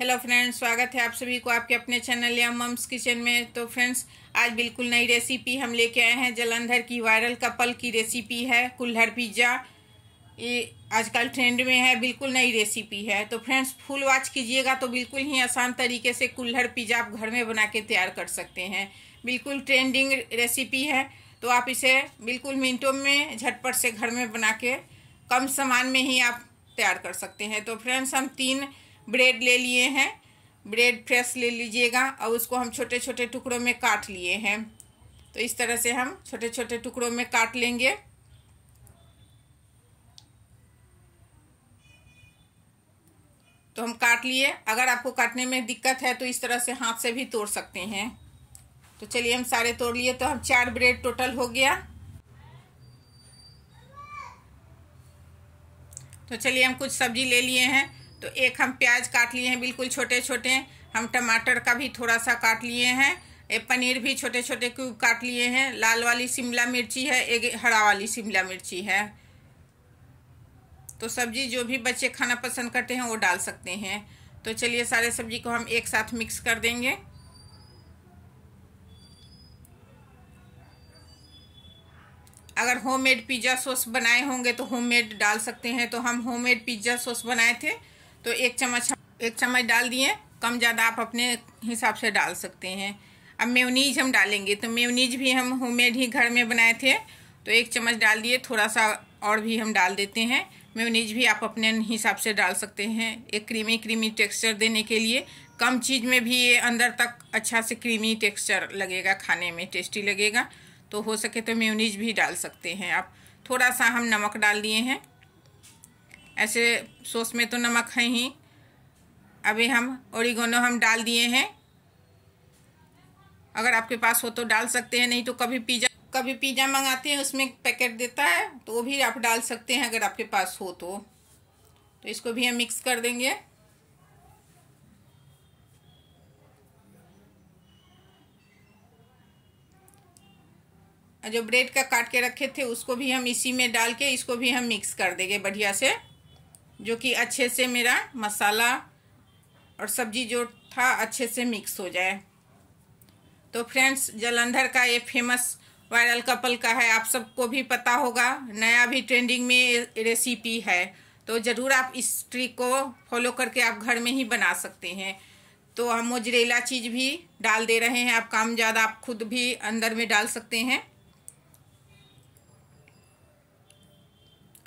hello friends स्वागत है आप सभी को आपके अपने चैनल या मम्स किचन में तो फ्रेंड्स आज बिल्कुल नई रेसिपी हम लेके आए हैं जलंधर की वायरल कपल की रेसिपी है कुल्हड़ पिज्ज़ा ये आजकल ट्रेंड में है बिल्कुल नई रेसिपी है तो फ्रेंड्स फुल वॉच कीजिएगा तो बिल्कुल ही आसान तरीके से कुल्हड़ पिज्ज़ा आप घर में बना के तैयार कर सकते हैं बिल्कुल ट्रेंडिंग रेसिपी है तो आप इसे बिल्कुल मिनटों में झटपट से घर में बना के कम सामान में ही आप तैयार कर सकते हैं तो फ्रेंड्स हम तीन ब्रेड ले लिए हैं ब्रेड फ्रेश ले लीजिएगा और उसको हम छोटे छोटे टुकड़ों में काट लिए हैं तो इस तरह से हम छोटे छोटे टुकड़ों में काट लेंगे तो हम काट लिए अगर आपको काटने में दिक्कत है तो इस तरह से हाथ से भी तोड़ सकते हैं तो चलिए हम सारे तोड़ लिए तो हम चार ब्रेड टोटल हो गया तो चलिए हम कुछ सब्जी ले लिए हैं तो एक हम प्याज काट लिए हैं बिल्कुल छोटे छोटे हम टमाटर का भी थोड़ा सा काट लिए हैं एक पनीर भी छोटे छोटे क्यूब काट लिए हैं लाल वाली शिमला मिर्ची है एक हरा वाली शिमला मिर्ची है तो सब्जी जो भी बच्चे खाना पसंद करते हैं वो डाल सकते हैं तो चलिए सारे सब्जी को हम एक साथ मिक्स कर देंगे अगर होममेड पिज़्ज़ा सॉस बनाए होंगे तो होममेड डाल सकते हैं तो हम होममेड पिज़्ज़ा सॉस बनाए थे तो एक चम्मच एक चम्मच डाल दिए कम ज़्यादा आप अपने हिसाब से डाल सकते हैं अब मेयोनीज हम डालेंगे तो मेयोनीज भी हम होममेड ही घर में बनाए थे तो एक चम्मच डाल दिए थोड़ा सा और भी हम डाल देते हैं मेयोनीज भी आप अपने हिसाब से डाल सकते हैं एक क्रीमी क्रीमी टेक्सचर देने के लिए कम चीज़ में भी ये अंदर तक अच्छा से क्रीमी टेक्सचर लगेगा खाने में टेस्टी लगेगा तो हो सके तो मेयोनीज भी डाल सकते हैं आप थोड़ा सा हम नमक डाल दिए हैं ऐसे सॉस में तो नमक है ही अभी हम ओरिगोनो हम डाल दिए हैं अगर आपके पास हो तो डाल सकते हैं नहीं तो कभी पिज़्ज़ा कभी पिज़्ज़ा मंगाते हैं उसमें पैकेट देता है तो वो भी आप डाल सकते हैं अगर आपके पास हो तो तो इसको भी हम मिक्स कर देंगे जो ब्रेड का काट के रखे थे उसको भी हम इसी में डाल के इसको भी हम मिक्स कर देंगे बढ़िया से जो कि अच्छे से मेरा मसाला और सब्जी जो था अच्छे से मिक्स हो जाए तो फ्रेंड्स जलंधर का ये फेमस वायरल कपल का है आप सबको भी पता होगा नया भी ट्रेंडिंग में रेसिपी है तो ज़रूर आप इस ट्रिक को फॉलो करके आप घर में ही बना सकते हैं तो हम मोजरेला चीज़ भी डाल दे रहे हैं आप काम ज़्यादा आप खुद भी अंदर में डाल सकते हैं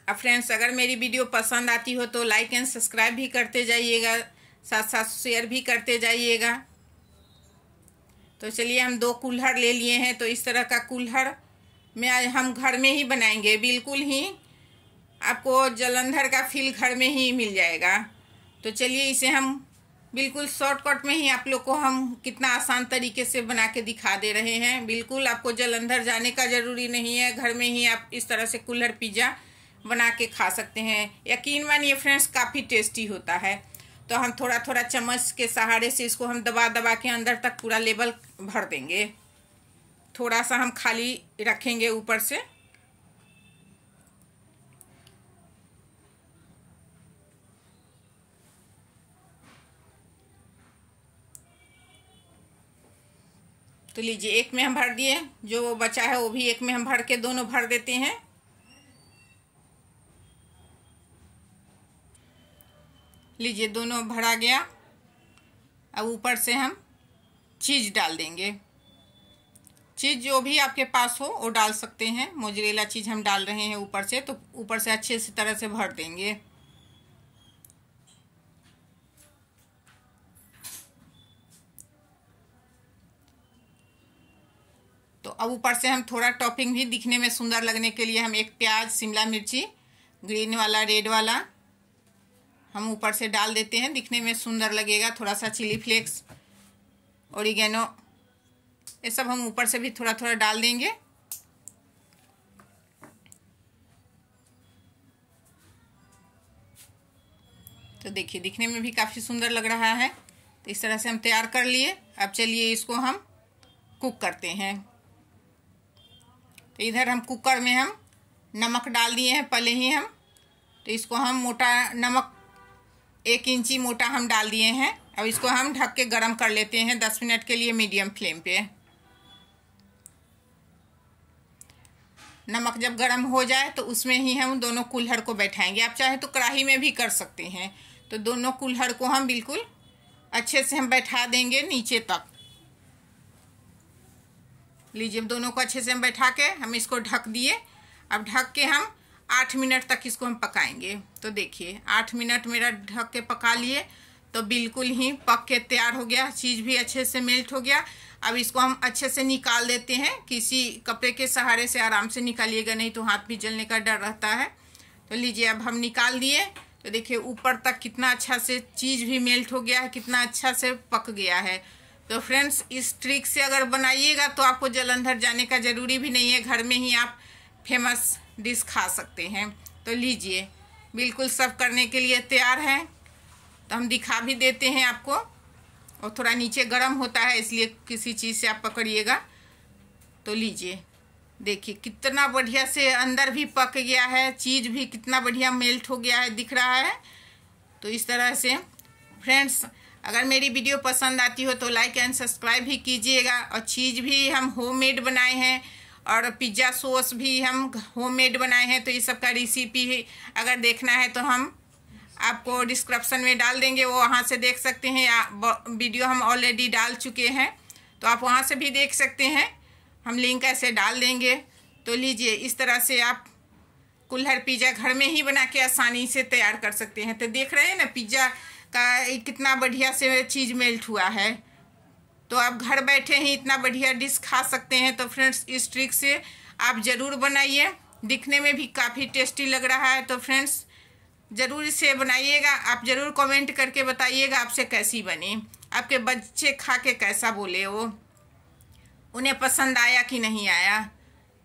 अब फ्रेंड्स अगर मेरी वीडियो पसंद आती हो तो लाइक एंड सब्सक्राइब भी करते जाइएगा साथ साथ शेयर भी करते जाइएगा तो चलिए हम दो कुल्हर ले लिए हैं तो इस तरह का कुल्हर में हम घर में ही बनाएंगे बिल्कुल ही आपको जलंधर का फील घर में ही मिल जाएगा तो चलिए इसे हम बिल्कुल शॉर्टकट में ही आप लोग को हम कितना आसान तरीके से बना के दिखा दे रहे हैं बिल्कुल आपको जलंधर जाने का ज़रूरी नहीं है घर में ही आप इस तरह से कुल्हड़ पिज़्ज़ा बना के खा सकते हैं यकीन मानिए फ्रेंड्स काफ़ी टेस्टी होता है तो हम थोड़ा थोड़ा चम्मच के सहारे से इसको हम दबा दबा के अंदर तक पूरा लेवल भर देंगे थोड़ा सा हम खाली रखेंगे ऊपर से तो लीजिए एक में हम भर दिए जो बचा है वो भी एक में हम भर के दोनों भर देते हैं लीजिए दोनों भरा गया अब ऊपर से हम चीज़ डाल देंगे चीज़ जो भी आपके पास हो वो डाल सकते हैं मोजरेला चीज़ हम डाल रहे हैं ऊपर से तो ऊपर से अच्छे से तरह से भर देंगे तो अब ऊपर से हम थोड़ा टॉपिंग भी दिखने में सुंदर लगने के लिए हम एक प्याज शिमला मिर्ची ग्रीन वाला रेड वाला हम ऊपर से डाल देते हैं दिखने में सुंदर लगेगा थोड़ा सा चिली फ्लेक्स ओरिगेनो ये सब हम ऊपर से भी थोड़ा थोड़ा डाल देंगे तो देखिए दिखने में भी काफ़ी सुंदर लग रहा है तो इस तरह से हम तैयार कर लिए अब चलिए इसको हम कुक करते हैं तो इधर हम कुकर में हम नमक डाल दिए हैं पहले ही हम तो इसको हम मोटा नमक एक इंची मोटा हम डाल दिए हैं अब इसको हम ढक के गरम कर लेते हैं दस मिनट के लिए मीडियम फ्लेम पे नमक जब गरम हो जाए तो उसमें ही हम दोनों कुल्हड़ को बैठाएंगे आप चाहे तो कढ़ाई में भी कर सकते हैं तो दोनों कुल्हड़ को हम बिल्कुल अच्छे से हम बैठा देंगे नीचे तक लीजिए दोनों को अच्छे से हम बैठा के हम इसको ढक दिए अब ढक के हम आठ मिनट तक इसको हम पकाएंगे तो देखिए आठ मिनट मेरा ढक के पका लिए तो बिल्कुल ही पक के तैयार हो गया चीज़ भी अच्छे से मेल्ट हो गया अब इसको हम अच्छे से निकाल देते हैं किसी कपड़े के सहारे से आराम से निकालिएगा नहीं तो हाथ भी जलने का डर रहता है तो लीजिए अब हम निकाल दिए तो देखिए ऊपर तक कितना अच्छा से चीज़ भी मेल्ट हो गया है कितना अच्छा से पक गया है तो फ्रेंड्स इस ट्रिक से अगर बनाइएगा तो आपको जलंधर जाने का ज़रूरी भी नहीं है घर में ही आप फेमस डिश खा सकते हैं तो लीजिए बिल्कुल सब करने के लिए तैयार है तो हम दिखा भी देते हैं आपको और थोड़ा नीचे गर्म होता है इसलिए किसी चीज़ से आप पकड़िएगा तो लीजिए देखिए कितना बढ़िया से अंदर भी पक गया है चीज़ भी कितना बढ़िया मेल्ट हो गया है दिख रहा है तो इस तरह से फ्रेंड्स अगर मेरी वीडियो पसंद आती हो तो लाइक एंड सब्सक्राइब भी कीजिएगा और चीज़ भी हम होममेड बनाए हैं और पिज्ज़ा सॉस भी हम होममेड बनाए हैं तो ये सब का रेसिपी अगर देखना है तो हम आपको डिस्क्रिप्शन में डाल देंगे वो वहाँ से देख सकते हैं या वीडियो हम ऑलरेडी डाल चुके हैं तो आप वहाँ से भी देख सकते हैं हम लिंक ऐसे डाल देंगे तो लीजिए इस तरह से आप कुल्हर पिज़्ज़ा घर में ही बना के आसानी से तैयार कर सकते हैं तो देख रहे हैं ना पिज़्ज़ा का कितना बढ़िया से चीज़ मेल्ट हुआ है तो आप घर बैठे ही इतना बढ़िया डिश खा सकते हैं तो फ्रेंड्स इस ट्रिक से आप ज़रूर बनाइए दिखने में भी काफ़ी टेस्टी लग रहा है तो फ्रेंड्स ज़रूर इसे बनाइएगा आप ज़रूर कमेंट करके बताइएगा आपसे कैसी बनी आपके बच्चे खा के कैसा बोले वो उन्हें पसंद आया कि नहीं आया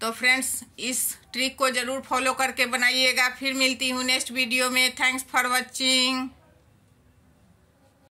तो फ्रेंड्स इस ट्रिक को ज़रूर फॉलो करके बनाइएगा फिर मिलती हूँ नेक्स्ट वीडियो में थैंक्स फॉर वॉचिंग